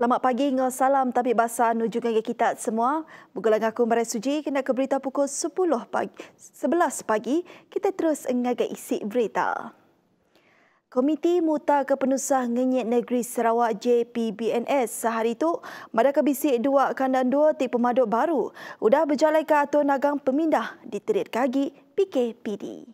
Selamat pagi dengan salam tabib bahasa nujungan kita semua. Bukulah aku Maria Suji, kena ke berita pukul 10 pagi, 11 pagi. Kita terus mengagak isi berita. Komiti Muta Kepenusah Ngenyek Negeri Sarawak JPBNS sehari itu pada kebisik dua kandang dua tip pemaduk baru sudah berjalan ke atur nagang pemindah di terit kagi PKPD.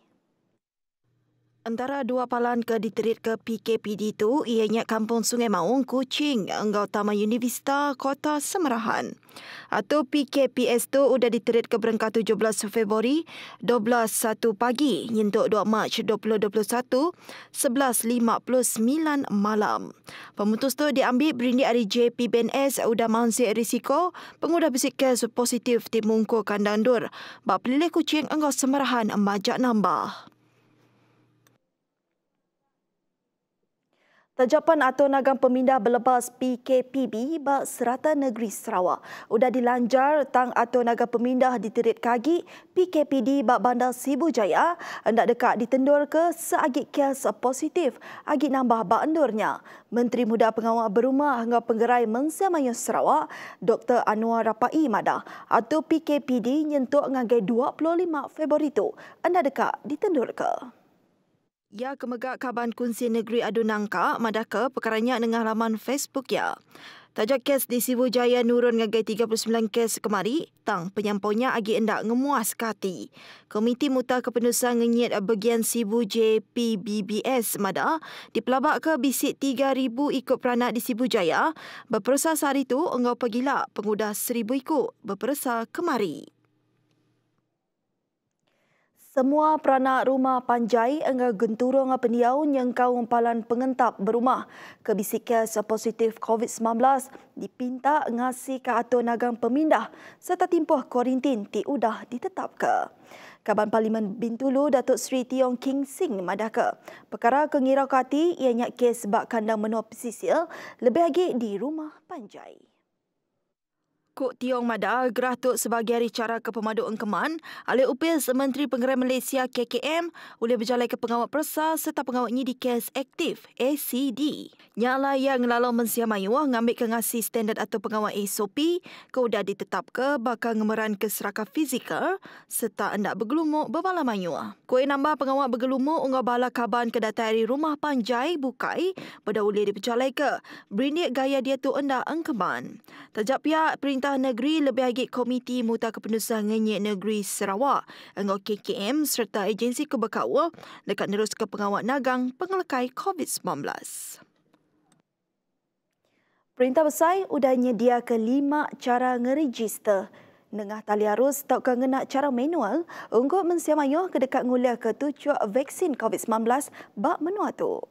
Antara dua palan ke diterit ke PKPD itu ianya Kampung Sungai Maung, Kuching, Enggau Taman Universita, Kota Semerahan. Atau PKPS itu sudah diterit ke berengkah 17 Februari, 12.01 pagi, nyentuk 2 Mac 2021, 11.59 malam. Pemutus itu diambil berindi dari JP BNS sudah mahasiswa risiko pengudah bisik kes positif di Mungko Kandang Dur. Bapak Lili Kuching, Enggau Semerahan, Majak Nambah. Tajapan atau nagang pemindah belebas PKPB bak serata negeri Sarawak. Udah dilanjar tang atau nagang pemindah di Tirit Kagi, PKPD bak bandar Sibu Jaya, hendak dekat ditendur ke seagik kes positif, agik nambah bak endurnya. Menteri Muda Pengawal Berumah hingga Penggerai Mengsia Mayu Sarawak, Dr. Anwar Rapai Mada, atau PKPD nyentuk ngagai 25 Februari itu, hendak dekat ditendur ke. Ya kemegak kaban kunci negeri Adunangka, Madaka, perkaranya dengan laman Facebook ya. Tajak kes di Sibu Jaya nurun ngagai 39 kes kemari, tang penyampunya agi endak ngemuas kati. Komiti Mutah Kependusan ngenyit bagian Sibu JPBBS Mada dipelabak ke bisik 3,000 ikut peranak di Sibu Jaya. Berperasa sehari tu, engau pergilak pengudah 1,000 ikut berperasa kemari. Semua peranak rumah panjai enggak genturung peniau kau umpalan pengentap berumah. Kebisik kes positif COVID-19 dipinta ngasih ke atur nagang pemindah serta timpuh kuarantin ti udah ditetap ke. Kaban Parlimen Bintulu, Datuk Sri Tiong King Singh madah Perkara kengirau kati ianya kes sebab kandang menua pesisir lebih lagi di rumah panjai. Kok Tiong Mada gerah tu sebagai hari cara ke pemadu engkeman oleh upil Menteri Pengerai Malaysia KKM boleh berjalan ke pengawal persa serta pengawal di kes aktif ACD. Nyala yang lalu mensiam ayuah ngambil kengasi standard atau pengawal SOP ke udah ditetap ke bakal ngemeran ke seraka fizikal serta hendak bergelumuk berbala mayuah. Kui nambah pengawal bergelumuk unggah bala kaban ke datari rumah panjai bukai pada boleh dipercalai ke berindik gaya dia tu hendak engkeman. Terjap pihak perintah Pemerintah Negeri lebih agit Komiti Muta Kependudusan Ngenyek Negeri Sarawak, Engok KKM serta Agensi Kebekawa dekat nerus ke pengawat nagang pengelakai COVID-19. Perintah Besai sudah nyedia ke lima cara ngerigister. Nengah tali arus tak kena cara manual untuk mensiamayuh ke dekat ngulia tujuh vaksin COVID-19 bak menua tu.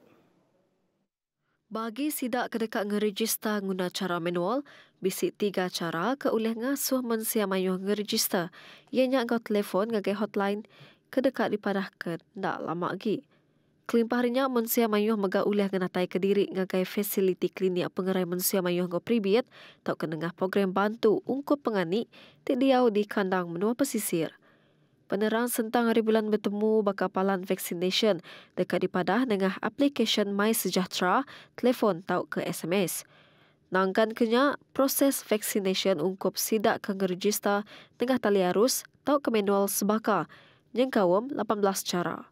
Bagi sidak ke dekat ngerejista guna cara manual, bisik tiga cara ke oleh ngasuh mensia mayuh ngerejista. Ianya kau telefon ngagai hotline ke dekat diparah ke ndak lama lagi. Kelimpahnya mensia mayuh mega uleh kena tai ke diri ngagai fasiliti klinik pengerai mensia mayuh ngau pribiet tau kenengah program bantu ungkup pengani ti diau di kandang menua pesisir penerang sentang hari bulan bertemu bakapalan vaccination dekat dipadah dengan aplikasi My Sejahtera telefon tau ke SMS. Nangkan kenyak, proses vaksinasi ungkup sidak ke register tengah tali arus tau ke manual sebaka yang kawam 18 cara.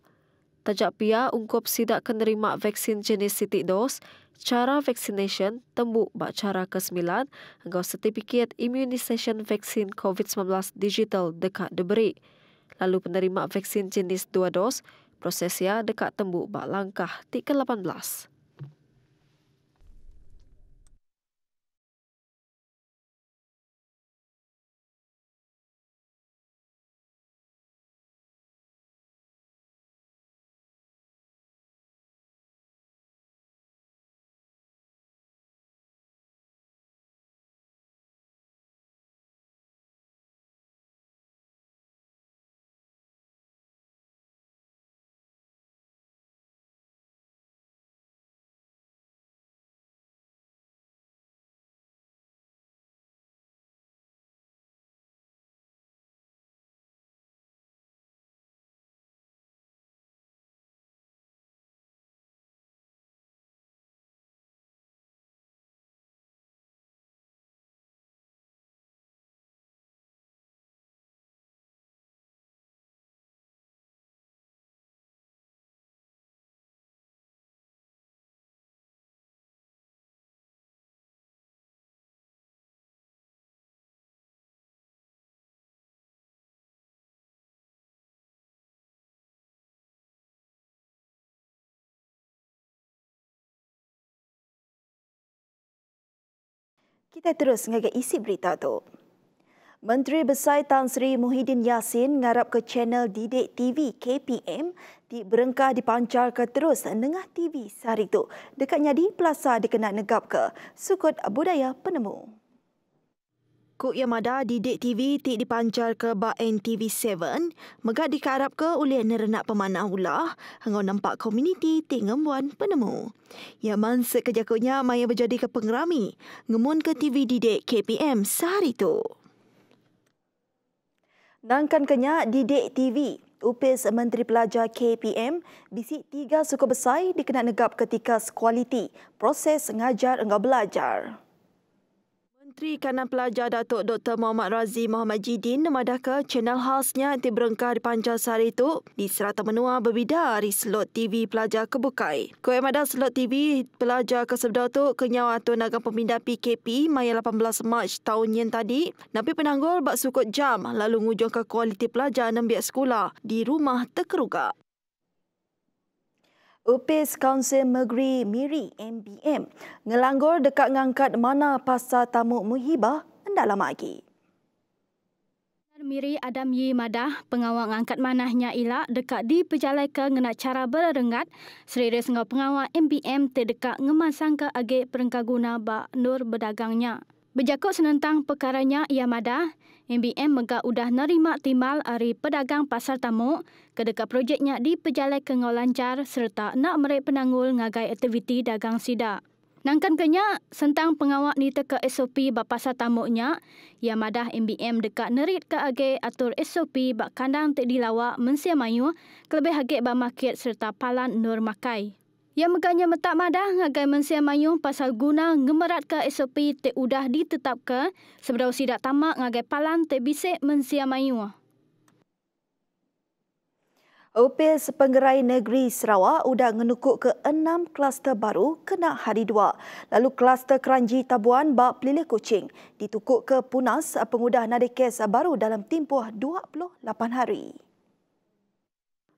Tajak pia ungkup sidak kenerima vaksin jenis Siti dos, cara vaksinasi tembu bak cara ke-9 hingga sertifikat imunisasi vaksin COVID-19 digital dekat diberi lalu penerima vaksin jenis dua dos prosesnya dekat tembuk bak langkah tik ke-18. Kita terus dengan isi berita tu. Menteri Besar Tan Sri Muhyiddin Yassin ngarap ke channel Didik TV KPM di berengkah dipancar ke terus tengah TV sehari tu. Dekatnya di Plaza dikenal negap ke Sukut Budaya Penemu. Yakub Yamada di didik TV ti dipancar ke Ba NTV 7 megat dikarap ke oleh nerenak pemanah ulah hanggo nampak komuniti ti ngembuan penemu. Yaman sekejakunya maya berjadi ke pengerami ngemun ke TV di didik KPM sehari tu. Nangkan kenya di didik TV Upis Menteri Pelajar KPM bisik tiga suku besar dikenal negap ketika sekualiti proses ngajar enggak belajar. Menteri Kanan Pelajar Datuk Dr. Muhammad Razi Muhammad Jidin memadah ke channel house-nya di berengkar di Pancar Sari itu di Serata Menua berbidari slot TV Pelajar Kebukai. Kuih madah slot TV Pelajar Kesebedah itu kenyau atur naga pemindah PKP Maya 18 Mac tahun yang tadi tapi penanggul bak sukut jam lalu ngujung ke kualiti pelajar nembiak sekolah di rumah terkerugak. UPIS Kaunsel Negeri Miri MBM ngelanggor dekat ngangkat mana pasal tamu muhibah anda lagi. Miri Adam Yi Madah, pengawal ngangkat manahnya ilak dekat di pejalai ke ngena cara berrengat, serira sengau pengawal MBM terdekat ngemasang ke agak perengkaguna bak nur berdagangnya. Berjakut senentang perkaranya Yamada, MBM megak udah nerima timbal dari pedagang pasar tamu kedekat projeknya di pejalai kengau lancar serta nak merek penanggul ngagai aktiviti dagang sida. Nangkan kenya, sentang pengawak ni teka SOP bak pasar tamuknya, ia madah MBM dekat nerit ke age atur SOP bak kandang tak dilawak mensia mayu, kelebih agak bak market serta palan nur makai. Yang meganya metak madah ngagai mensia mayung pasal guna ngemerat ke SOP te udah ditetapkan ke sebedau sidak tamak ngagai palan te bisik mensia mayung. Upil sepenggerai negeri Sarawak sudah menukuk ke enam kluster baru kena hari dua. Lalu kluster keranji tabuan bak pelilih kucing ditukuk ke punas pengudah nadi kes baru dalam tempoh 28 hari.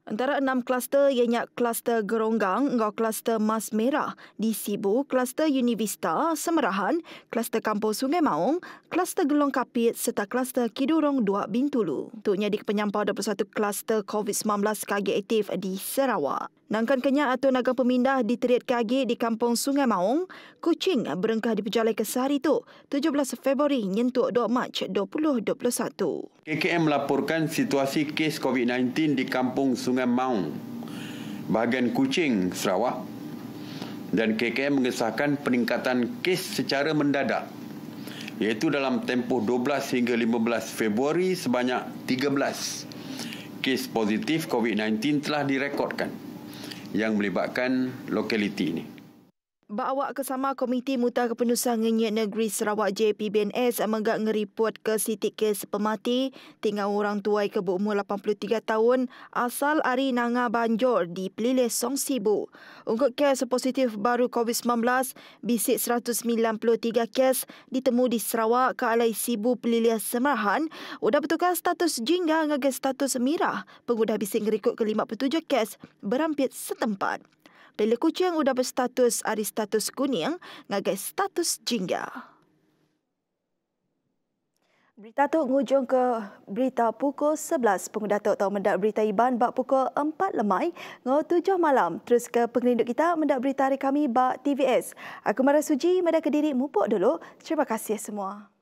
Antara enam kluster ianya kluster Geronggang, ngau kluster Mas Merah, di Sibu, kluster Univista, Semerahan, kluster Kampung Sungai Maung, kluster Gelong Kapit serta kluster Kidurong Dua Bintulu. Tuknya di penyampau 21 kluster COVID-19 kaget aktif di Sarawak. Nangkan kenyak atau naga pemindah di Teriat Kage di Kampung Sungai Maung, kucing berengkah di Pejalai Kesari itu 17 Februari nyentuk 2 Mac 2021. KKM melaporkan situasi kes COVID-19 di Kampung Sungai Maung, bahagian kucing, Sarawak dan KKM mengesahkan peningkatan kes secara mendadak iaitu dalam tempoh 12 hingga 15 Februari sebanyak 13 kes positif COVID-19 telah direkodkan yang melibatkan lokaliti ini. Bawa ke sama Komiti Mutah Kepenusahaan Ngenyek Negeri Sarawak JPBNS menggak ngeriput ke sitik kes pemati tinggal orang tuai ke berumur 83 tahun asal Ari Nanga Banjor di Pelilih Song Sibu. Untuk kes positif baru COVID-19, bisik 193 kes ditemu di Sarawak ke Alai Sibu Pelilih Semerahan sudah bertukar status jingga dengan status mirah. Pengudah bisik ngeriput ke 57 kes berampit setempat. Lele kucing sudah berstatus ari status kuning ngagai status jingga. Berita tu ngujung ke berita pukul 11. Pengundang tu tahu mendak berita Iban bak pukul 4 lemai ngau tujuh malam. Terus ke pengerinduk kita mendak berita hari kami bak TVS. Aku Mara Suji, mendak ke diri mupuk dulu. Terima kasih semua.